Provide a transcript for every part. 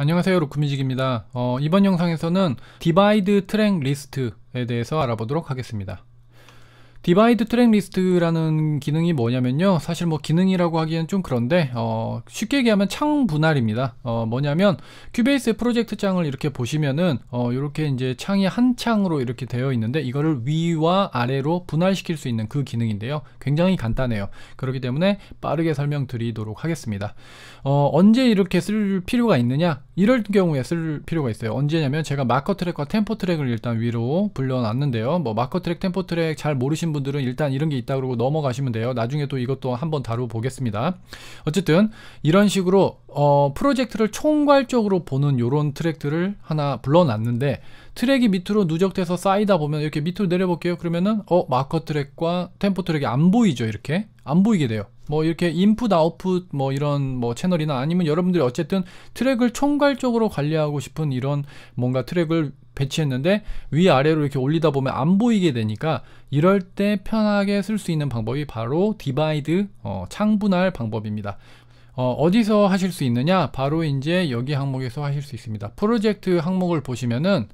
안녕하세요 루크뮤직입니다 어, 이번 영상에서는 디바이드 트랙 리스트에 대해서 알아보도록 하겠습니다 디바이드 트랙 리스트라는 기능이 뭐냐면요 사실 뭐 기능이라고 하기엔 좀 그런데 어 쉽게 얘기하면 창 분할입니다 어 뭐냐면 큐베이스 의 프로젝트 창을 이렇게 보시면은 어 이렇게 이제 창이 한 창으로 이렇게 되어 있는데 이거를 위와 아래로 분할시킬 수 있는 그 기능인데요 굉장히 간단해요 그렇기 때문에 빠르게 설명드리도록 하겠습니다 어, 언제 이렇게 쓸 필요가 있느냐 이럴 경우에 쓸 필요가 있어요 언제냐면 제가 마커 트랙과 템포 트랙을 일단 위로 불러놨는데요뭐 마커 트랙 템포 트랙 잘 모르시면 모르신 분들은 일단 이런 게 있다 그러고 넘어가시면 돼요. 나중에 또 이것도 한번 다뤄보겠습니다. 어쨌든 이런 식으로 어, 프로젝트를 총괄적으로 보는 이런 트랙들을 하나 불러놨는데 트랙이 밑으로 누적돼서 쌓이다 보면 이렇게 밑으로 내려볼게요. 그러면은 어 마커 트랙과 템포 트랙이 안 보이죠 이렇게 안 보이게 돼요. 뭐 이렇게 인풋 아웃풋 뭐 이런 뭐 채널이나 아니면 여러분들이 어쨌든 트랙을 총괄적으로 관리하고 싶은 이런 뭔가 트랙을 배치했는데 위아래로 이렇게 올리다 보면 안 보이게 되니까 이럴 때 편하게 쓸 수 있는 방법이 바로 디바이드 어, 창분할 방법입니다. 어, 디서 하실 수 있느냐? 바로 이제 여기 항목에서 하실 수 있습니다. 프로젝트 항목을 보시면은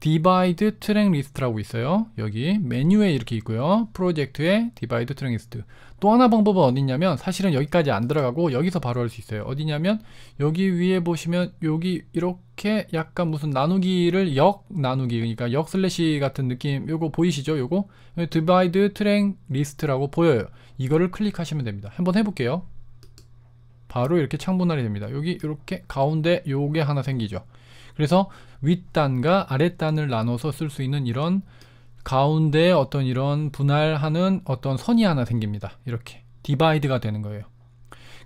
divide 트랙 리스트라고 있어요. 여기 메뉴에 이렇게 있고요. 프로젝트에 divide 트랙 리스트. 또 하나 방법은 어디냐면 사실은 여기까지 안 들어가고 여기서 바로 할 수 있어요. 어디냐면 여기 위에 보시면 여기 이렇게 약간 무슨 나누기를 역 나누기 그러니까 역 슬래시 같은 느낌 요거 보이시죠? 요거 divide 트랙 리스트라고 보여요. 이거를 클릭하시면 됩니다. 한번 해볼게요. 바로 이렇게 창분할이 됩니다. 여기 이렇게 가운데 요게 하나 생기죠. 그래서 윗단과 아랫단을 나눠서 쓸 수 있는 이런 가운데 어떤 이런 분할하는 어떤 선이 하나 생깁니다. 이렇게 디바이드가 되는 거예요.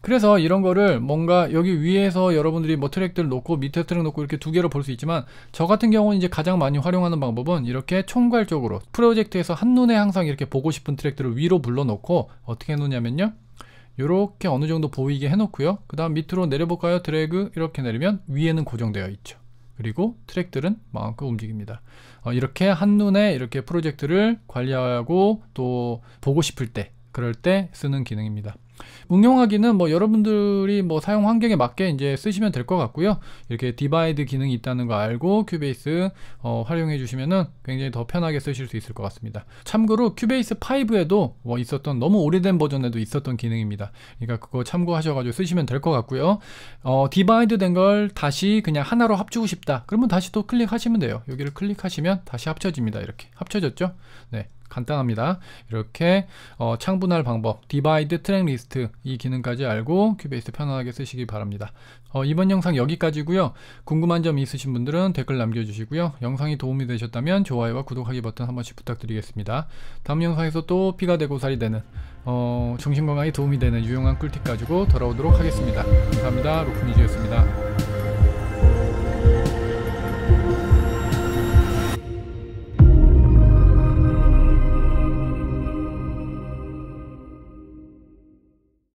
그래서 이런 거를 뭔가 여기 위에서 여러분들이 뭐 트랙들 놓고 밑에 트랙 놓고 이렇게 두 개로 볼 수 있지만 저 같은 경우는 이제 가장 많이 활용하는 방법은 이렇게 총괄적으로 프로젝트에서 한눈에 항상 이렇게 보고 싶은 트랙들을 위로 불러놓고 어떻게 해놓냐면요 이렇게 어느 정도 보이게 해놓고요 그 다음 밑으로 내려볼까요 드래그 이렇게 내리면 위에는 고정되어 있죠 그리고 트랙들은 마음껏 움직입니다. 어, 이렇게 한눈에 이렇게 프로젝트를 관리하고 또 보고 싶을 때 그럴 때 쓰는 기능입니다. 응용하기는 뭐 여러분들이 뭐 사용 환경에 맞게 이제 쓰시면 될 것 같고요. 이렇게 디바이드 기능이 있다는 거 알고 큐베이스 어, 활용해 주시면은 굉장히 더 편하게 쓰실 수 있을 것 같습니다. 참고로 큐베이스 5에도 뭐 있었던 너무 오래된 버전에도 있었던 기능입니다. 그러니까 그거 참고하셔가지고 쓰시면 될 것 같고요. 어, 디바이드 된 걸 다시 그냥 하나로 합치고 싶다. 그러면 다시 또 클릭하시면 돼요. 여기를 클릭하시면 다시 합쳐집니다. 이렇게 합쳐졌죠? 네, 간단합니다. 이렇게 어, 창분할 방법, 디바이드 트랙 리스트 이 기능까지 알고 큐베이스 편안하게 쓰시기 바랍니다. 어, 이번 영상 여기까지고요. 궁금한 점 있으신 분들은 댓글 남겨주시고요. 영상이 도움이 되셨다면 좋아요와 구독하기 버튼 한 번씩 부탁드리겠습니다. 다음 영상에서 또 피가 되고 살이 되는 어, 정신건강에 도움이 되는 유용한 꿀팁 가지고 돌아오도록 하겠습니다. 감사합니다. 로크니즈였습니다.